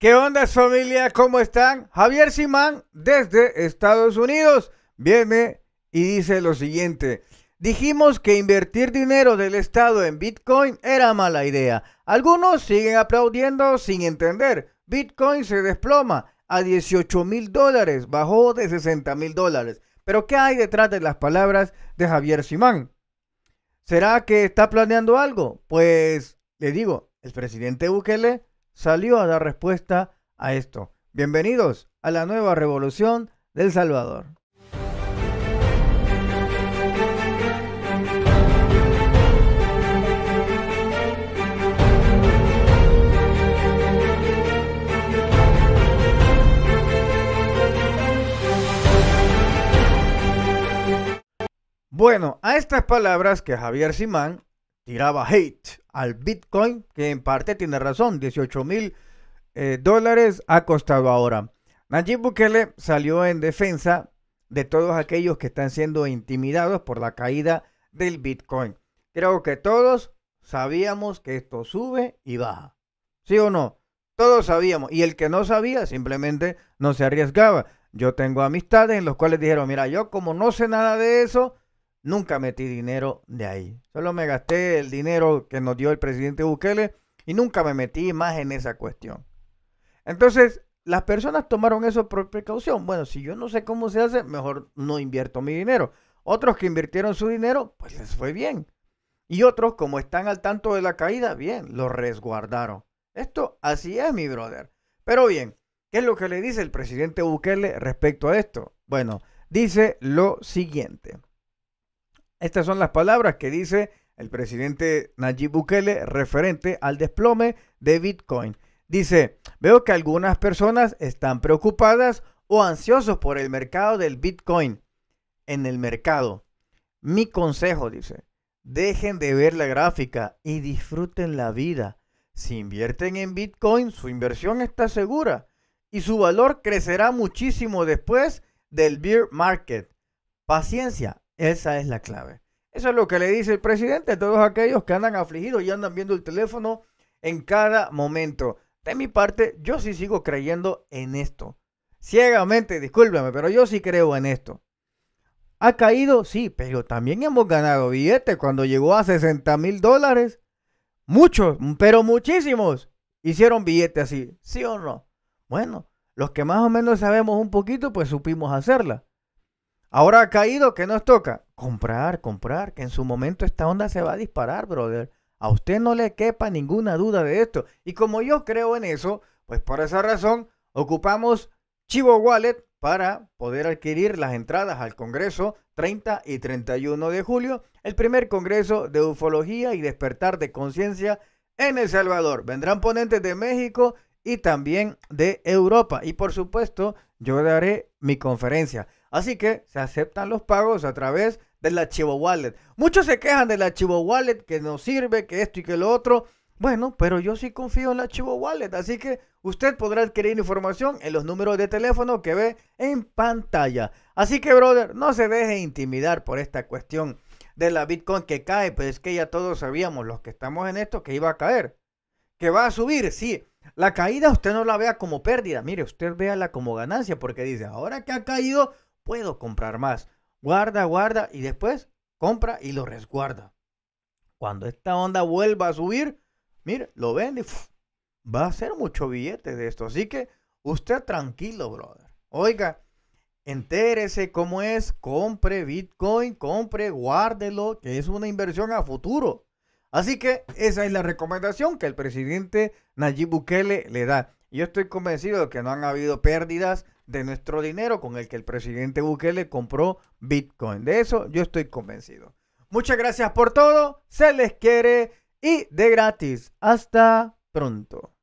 ¿Qué onda familia? ¿Cómo están? Javier Simán desde Estados Unidos viene y dice lo siguiente. Dijimos que invertir dinero del Estado en Bitcoin era mala idea. Algunos siguen aplaudiendo sin entender. Bitcoin se desploma a 18 mil dólares, bajó de 60 mil dólares. Pero ¿qué hay detrás de las palabras de Javier Simán? ¿Será que está planeando algo? Pues le digo, el presidente Bukele salió a dar respuesta a esto. Bienvenidos a la nueva revolución del Salvador. Bueno, a estas palabras que Javier Simán tiraba hate al Bitcoin, que en parte tiene razón, 18 mil eh, dólares ha costado ahora. Najib Bukele salió en defensa de todos aquellos que están siendo intimidados por la caída del Bitcoin. Creo que todos sabíamos que esto sube y baja. ¿Sí o no? Todos sabíamos. Y el que no sabía simplemente no se arriesgaba. Yo tengo amistades en los cuales dijeron, mira, yo como no sé nada de eso, Nunca metí dinero de ahí. Solo me gasté el dinero que nos dio el presidente Bukele y nunca me metí más en esa cuestión. Entonces, las personas tomaron eso por precaución. Bueno, si yo no sé cómo se hace, mejor no invierto mi dinero. Otros que invirtieron su dinero, pues les fue bien. Y otros, como están al tanto de la caída, bien, lo resguardaron. Esto así es, mi brother. Pero bien, ¿qué es lo que le dice el presidente Bukele respecto a esto? Bueno, dice lo siguiente. Estas son las palabras que dice el presidente Nayib Bukele referente al desplome de Bitcoin. Dice, veo que algunas personas están preocupadas o ansiosos por el mercado del Bitcoin. En el mercado. Mi consejo, dice, dejen de ver la gráfica y disfruten la vida. Si invierten en Bitcoin, su inversión está segura y su valor crecerá muchísimo después del beer market. Paciencia, esa es la clave. Eso es lo que le dice el presidente a todos aquellos que andan afligidos y andan viendo el teléfono en cada momento. De mi parte, yo sí sigo creyendo en esto. Ciegamente, discúlpeme, pero yo sí creo en esto. Ha caído, sí, pero también hemos ganado billetes cuando llegó a 60 mil dólares. Muchos, pero muchísimos hicieron billetes así, ¿sí o no? Bueno, los que más o menos sabemos un poquito, pues supimos hacerla. Ahora ha caído, ¿qué nos toca? Comprar, comprar, que en su momento esta onda se va a disparar, brother. A usted no le quepa ninguna duda de esto. Y como yo creo en eso, pues por esa razón ocupamos Chivo Wallet para poder adquirir las entradas al Congreso 30 y 31 de julio, el primer Congreso de Ufología y Despertar de Conciencia en El Salvador. Vendrán ponentes de México y también de Europa. Y por supuesto, yo daré mi conferencia. Así que se aceptan los pagos a través del archivo wallet. Muchos se quejan del archivo wallet que no sirve, que esto y que lo otro. Bueno, pero yo sí confío en el archivo wallet, así que usted podrá adquirir información en los números de teléfono que ve en pantalla. Así que, brother, no se deje intimidar por esta cuestión de la Bitcoin que cae, pues es que ya todos sabíamos, los que estamos en esto, que iba a caer. Que va a subir, sí. La caída usted no la vea como pérdida, mire, usted véala como ganancia, porque dice, ahora que ha caído, puedo comprar más. Guarda, guarda y después compra y lo resguarda. Cuando esta onda vuelva a subir, mire, lo vende. va a ser mucho billete de esto. Así que usted tranquilo, brother. Oiga, entérese cómo es, compre Bitcoin, compre, guárdelo, que es una inversión a futuro. Así que esa es la recomendación que el presidente Nayib Bukele le da. Yo estoy convencido de que no han habido pérdidas, de nuestro dinero con el que el presidente Bukele compró Bitcoin. De eso yo estoy convencido. Muchas gracias por todo, se les quiere y de gratis. Hasta pronto.